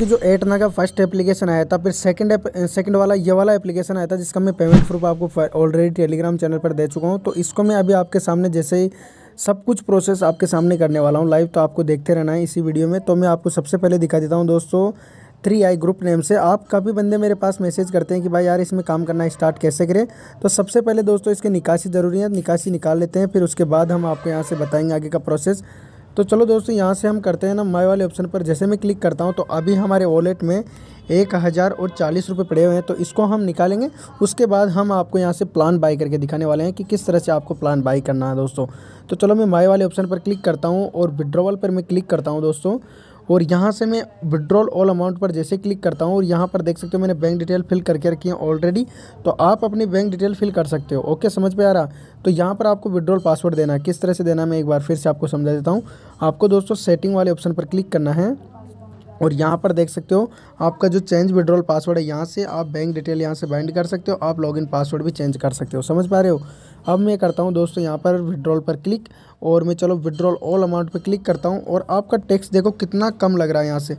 कि जो एट ना का फर्स्ट एप्लीकेशन आया था फिर सेकंड सेकंड वाला ये वाला एप्लीकेशन आया था जिसका मैं पेमेंट प्रूफ आपको ऑलरेडी टेलीग्राम चैनल पर दे चुका हूँ तो इसको मैं अभी आपके सामने जैसे ही सब कुछ प्रोसेस आपके सामने करने वाला हूँ लाइव तो आपको देखते रहना है इसी वीडियो में तो मैं आपको सबसे पहले दिखा देता हूँ दोस्तों थ्री आई ग्रुप नेम से आप काफ़ी बंदे मेरे पास मैसेज करते हैं कि भाई यार इसमें काम करना स्टार्ट कैसे करें तो सबसे पहले दोस्तों इसके निकासी ज़रूरी है निकासी निकाल लेते हैं फिर उसके बाद हम आपको यहाँ से बताएंगे आगे का प्रोसेस तो चलो दोस्तों यहाँ से हम करते हैं ना माई वाले ऑप्शन पर जैसे मैं क्लिक करता हूँ तो अभी हमारे वॉलेट में एक हज़ार और चालीस रुपये पड़े हुए हैं तो इसको हम निकालेंगे उसके बाद हम आपको यहाँ से प्लान बाई करके दिखाने वाले हैं कि किस तरह से आपको प्लान बाई करना है दोस्तों तो चलो मैं माई वाले ऑप्शन पर क्लिक करता हूँ और विड्रोवल पर मैं क्लिक करता हूँ दोस्तों और यहाँ से मैं विड्रॉल ऑल अमाउंट पर जैसे क्लिक करता हूँ और यहाँ पर देख सकते हो मैंने बैंक डिटेल फिल करके रखी है ऑलरेडी तो आप अपनी बैंक डिटेल फिल कर सकते हो ओके समझ पे आ रहा तो यहाँ पर आपको विड्रॉल पासवर्ड देना है किस तरह से देना मैं एक बार फिर से आपको समझा देता हूँ आपको दोस्तों सेटिंग वाले ऑप्शन पर क्लिक करना है और यहाँ पर देख सकते हो आपका जो चेंज विड्रॉल पासवर्ड है यहाँ से आप बैंक डिटेल यहाँ से बाइंड कर सकते हो आप लॉगिन पासवर्ड भी चेंज कर सकते हो समझ पा रहे हो अब मैं करता हूँ दोस्तों यहाँ पर विड्रॉल पर क्लिक और मैं चलो विड्रॉल ऑल अमाउंट पर क्लिक करता हूँ और आपका टैक्स देखो कितना कम लग रहा है यहाँ से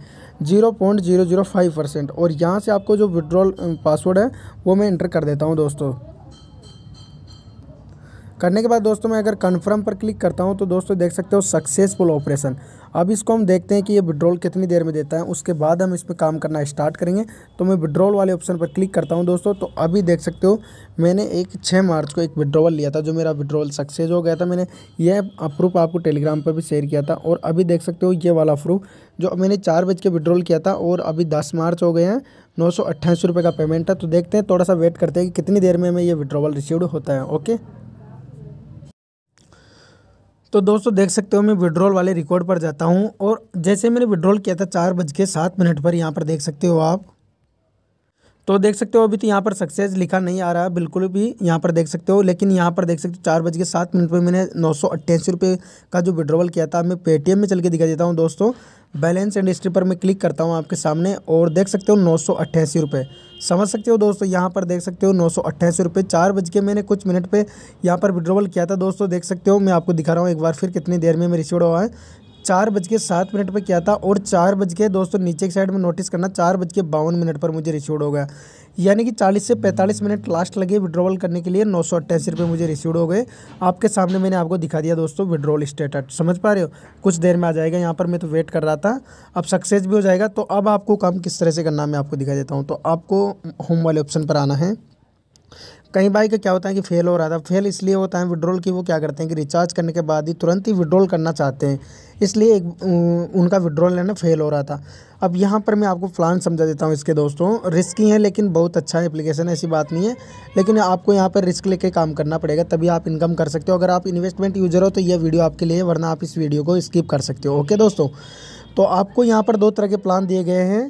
zero point zero zero five percent और यहाँ से आपको जो विड्रॉल पासवर्ड है वो मैं इंटर कर देता हूँ दोस्तों करने के बाद दोस्तों मैं अगर कन्फर्म पर क्लिक करता हूँ तो दोस्तों देख सकते हो सक्सेसफुल ऑपरेशन अब इसको हम देखते हैं कि ये विड्रॉल कितनी देर में देता है उसके बाद हम इसमें काम करना स्टार्ट करेंगे तो मैं विड्रॉल वाले ऑप्शन पर क्लिक करता हूँ दोस्तों तो अभी देख सकते हो मैंने एक छः मार्च को एक विड्रॉवल लिया था जो मेरा विड्रॉल सक्सेस हो गया था मैंने यह अप्रूफ आपको टेलीग्राम पर भी शेयर किया था और अभी देख सकते हो ये वाला अप्रूफ जो मैंने चार बज के विड्रॉल किया था और अभी दस मार्च हो गए हैं नौ सौ का पेमेंट है तो देखते हैं थोड़ा सा वेट करते हैं कि कितनी देर में हमें यह विड्रॉवल रिसीव होता है ओके तो दोस्तों देख सकते हो मैं विड्रॉल वाले रिकॉर्ड पर जाता हूँ और जैसे मैंने विड्रॉल किया था चार बज के सात मिनट पर यहाँ पर देख सकते हो आप तो देख सकते हो अभी तो यहाँ पर सक्सेस लिखा नहीं आ रहा है बिल्कुल भी यहाँ पर देख सकते हो लेकिन यहाँ पर देख सकते हो चार बज के सात मिनट पर मैंने नौ सौ अट्ठासी रुपये का जो विड्रॉवल किया था मैं पेटीएम में चल के दिखा देता हूँ दोस्तों बैलेंस एंड हिस्ट्री पर मैं क्लिक करता हूँ आपके सामने और देख सकते हो नौ सौ अट्ठासी रुपये समझ सकते हो दोस्तों यहाँ पर देख सकते हो नौ सौ अट्ठासी रुपये चार बज के मैंने कुछ मिनट पे यहाँ पर विड्रॉवल किया था दोस्तों देख सकते हो मैं आपको दिखा रहा हूँ एक बार फिर कितनी देर में मैं रिसीव हुआ है चार बज के सात मिनट पर किया था और चार बज के दोस्तों नीचे की साइड में नोटिस करना चार बज के बावन मिनट पर मुझे रिसीव हो गया यानी कि 40 से 45 मिनट लास्ट लगे विड्रॉवल करने के लिए नौ सौ अट्ठासी रुपये मुझे रिसीव हो गए आपके सामने मैंने आपको दिखा दिया दोस्तों विड्रॉल स्टेटस समझ पा रहे हो कुछ देर में आ जाएगा यहाँ पर मैं तो वेट कर रहा था अब सक्सेस भी हो जाएगा तो अब आपको काम किस तरह से करना मैं आपको दिखा देता हूँ तो आपको होम वाले ऑप्शन पर आना है कई बाइक क्या होता है कि फेल हो रहा था फेल इसलिए होता है विड्रॉल की वो क्या करते हैं कि रिचार्ज करने के बाद ही तुरंत ही विड्रॉल करना चाहते हैं इसलिए एक उनका विड्रॉल लेना फेल हो रहा था अब यहाँ पर मैं आपको प्लान समझा देता हूँ इसके दोस्तों रिस्की है लेकिन बहुत अच्छा एप्लीकेशन है ऐसी बात नहीं है लेकिन आपको यहाँ पर रिस्क लेके काम करना पड़ेगा तभी आप इनकम कर सकते हो अगर आप इन्वेस्टमेंट यूजर हो तो यह वीडियो आपके लिए वरना आप इस वीडियो को स्किप कर सकते हो ओके दोस्तों तो आपको यहाँ पर दो तरह के प्लान दिए गए हैं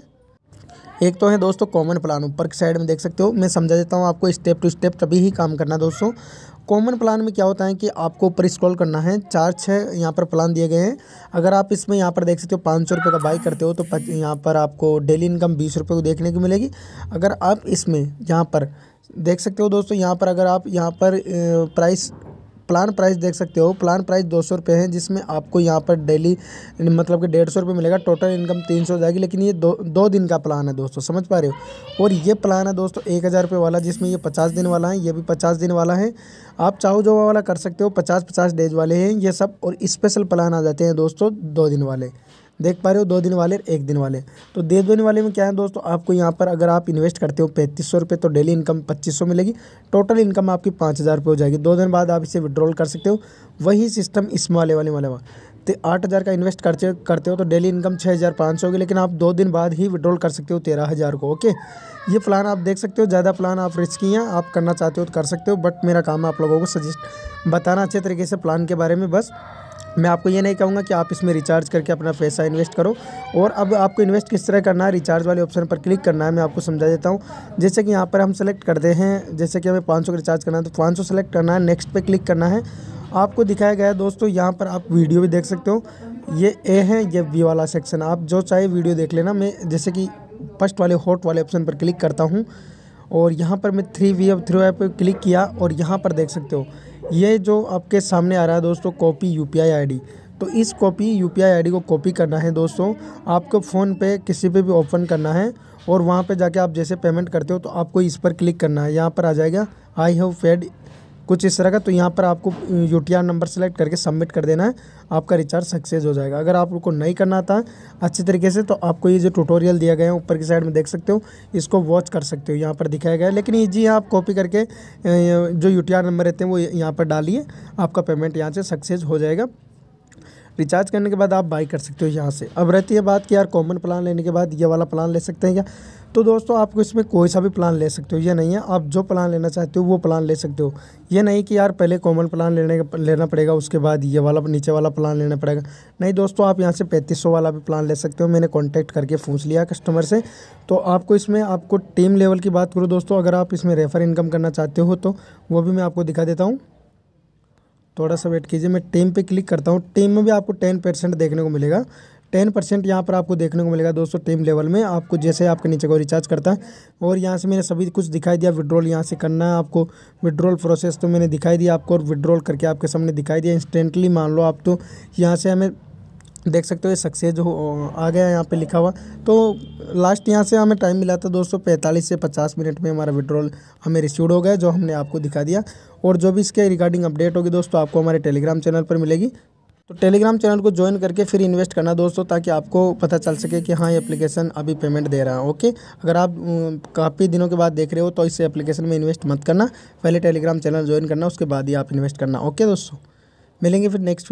एक तो है दोस्तों कॉमन प्लान ऊपर की साइड में देख सकते हो मैं समझा देता हूँ आपको स्टेप टू स्टेप तभी ही काम करना दोस्तों कॉमन प्लान में क्या होता है कि आपको ऊपर स्क्रॉल करना है चार छः यहाँ पर प्लान दिए गए हैं अगर आप इसमें यहाँ पर देख सकते हो पाँच सौ रुपये का बाई करते हो तो यहाँ पर आपको डेली इनकम बीस रुपये को देखने को मिलेगी अगर आप इसमें यहाँ पर देख सकते हो दोस्तों यहाँ पर अगर आप यहाँ पर प्राइस प्लान प्राइस देख सकते हो प्लान प्राइस दो सौ रुपये है जिसमें आपको यहाँ पर डेली मतलब कि डेढ़ सौ रुपये मिलेगा टोटल इनकम तीन सौ जाएगी लेकिन ये दो दो दिन का प्लान है दोस्तों समझ पा रहे हो और ये प्लान है दोस्तों एक हज़ार रुपये वाला जिसमें ये पचास दिन वाला है ये भी पचास दिन वाला है आप चाहो जो वाला कर सकते हो पचास पचास डेज वाले हैं ये सब और स्पेशल प्लान आ जाते हैं दोस्तों दो दिन वाले देख पा रहे हो दो दिन वाले एक दिन वाले तो दे दिन वाले में क्या है दोस्तों आपको यहाँ पर अगर आप इन्वेस्ट करते हो पैंतीस सौ रुपये तो डेली इनकम पच्चीस सौ मिलेगी टोटल इनकम आपकी पाँच हज़ार रुपये हो जाएगी दो दिन बाद आप इसे विड्रॉल कर सकते हो वही सिस्टम इस वाले वाले वाले तो आठ हज़ार का इन्वेस्ट करते करते हो तो डेली इनकम छः हज़ार पाँच सौ होगी लेकिन आप दो दिन बाद ही विड्रॉल कर सकते हो तेरह हज़ार को ओके ये प्लान आप देख सकते हो ज़्यादा प्लान आप रिस्क हैं आप करना चाहते हो तो कर सकते हो बट मेरा काम है आप लोगों को सजेस्ट बताना अच्छे तरीके से प्लान के बारे में बस मैं आपको ये नहीं कहूँगा कि आप इसमें रिचार्ज करके अपना पैसा इन्वेस्ट करो और अब आपको इन्वेस्ट किस तरह करना है रिचार्ज वाले ऑप्शन पर क्लिक करना है मैं आपको समझा देता हूँ जैसे कि यहाँ पर हम सेलेक्ट करते हैं जैसे कि हमें पाँच का रिचार्ज करना है तो सौ सेलेक्ट करना है नेक्स्ट पर क्लिक करना है आपको दिखाया गया है दोस्तों यहाँ पर आप वीडियो भी देख सकते हो ये ए है ये बी वाला सेक्शन आप जो चाहे वीडियो देख लेना मैं जैसे कि फर्स्ट वाले हॉट वाले ऑप्शन पर क्लिक करता हूँ और यहाँ पर मैं थ्री वी थ्री वाई पर क्लिक किया और यहाँ पर देख सकते हो ये जो आपके सामने आ रहा है दोस्तों कॉपी यू पी आई तो इस कॉपी यू पी आई को कॉपी करना है दोस्तों आपको फ़ोन पे किसी पे भी ओपन करना है और वहाँ पे जाके आप जैसे पेमेंट करते हो तो आपको इस पर क्लिक करना है यहाँ पर आ जाएगा आई हैव पेड कुछ इस तरह का तो यहाँ पर आपको यू नंबर सेलेक्ट करके सबमिट कर देना है आपका रिचार्ज सक्सेस हो जाएगा अगर आपको नहीं करना था अच्छे तरीके से तो आपको ये जो ट्यूटोरियल दिया गया है ऊपर की साइड में देख सकते हो इसको वॉच कर सकते हो यहाँ पर दिखाया गया है लेकिन जी आप कॉपी करके जो यू नंबर रहते हैं वो यहाँ पर डालिए आपका पेमेंट यहाँ से सक्सेस हो जाएगा रिचार्ज करने के बाद आप बाई कर सकते हो यहाँ से अब रहती है बात कि यार कॉमन प्लान लेने के बाद ये वाला प्लान ले सकते हैं क्या तो दोस्तों आपको इसमें कोई सा भी प्लान ले सकते हो ये नहीं है आप जो प्लान लेना चाहते हो वो प्लान ले सकते हो ये नहीं कि यार पहले कॉमन प्लान लेने लेना पड़ेगा उसके बाद ये वाला नीचे वाला प्लान लेना पड़ेगा नहीं दोस्तों आप यहाँ से पैंतीस वाला भी प्लान ले सकते हो मैंने कॉन्टैक्ट करके पूछ लिया कस्टमर से तो आपको इसमें आपको टीम लेवल की बात करो दोस्तों अगर आप इसमें रेफर इनकम करना चाहते हो तो वो भी मैं आपको दिखा देता हूँ थोड़ा सा वेट कीजिए मैं टीम पे क्लिक करता हूँ टीम में भी आपको टेन परसेंट देखने को मिलेगा टेन परसेंट यहाँ पर आपको देखने को मिलेगा दोस्तों टीम लेवल में आपको जैसे आपके नीचे को रिचार्ज करता है और यहाँ से मैंने सभी कुछ दिखाई दिया विड्रॉल यहाँ से करना है आपको विड्रॉल प्रोसेस तो मैंने दिखाई दिया आपको और विड्रॉल करके आपके सामने दिखाई दिया इंस्टेंटली मान लो आप तो यहाँ से हमें देख सकते हो ये सक्सेस हो आ गया यहाँ पे लिखा हुआ तो लास्ट यहाँ से हमें टाइम मिला था दोस्तों पैंतालीस से पचास मिनट में हमारा विड्रॉल हमें रिसीव हो गया जो हमने आपको दिखा दिया और जो भी इसके रिगार्डिंग अपडेट होगी दोस्तों आपको हमारे टेलीग्राम चैनल पर मिलेगी तो टेलीग्राम चैनल को ज्वाइन करके फिर इन्वेस्ट करना दोस्तों ताकि आपको पता चल सके कि हाँ ये एप्लीकेशन अभी पेमेंट दे रहा है ओके अगर आप काफ़ी दिनों के बाद देख रहे हो तो इस एप्लीकेशन में इन्वेस्ट मत करना पहले टेलीग्राम चैनल ज्वाइन करना उसके बाद ही आप इन्वेस्ट करना ओके दोस्तों मिलेंगे फिर नेक्स्ट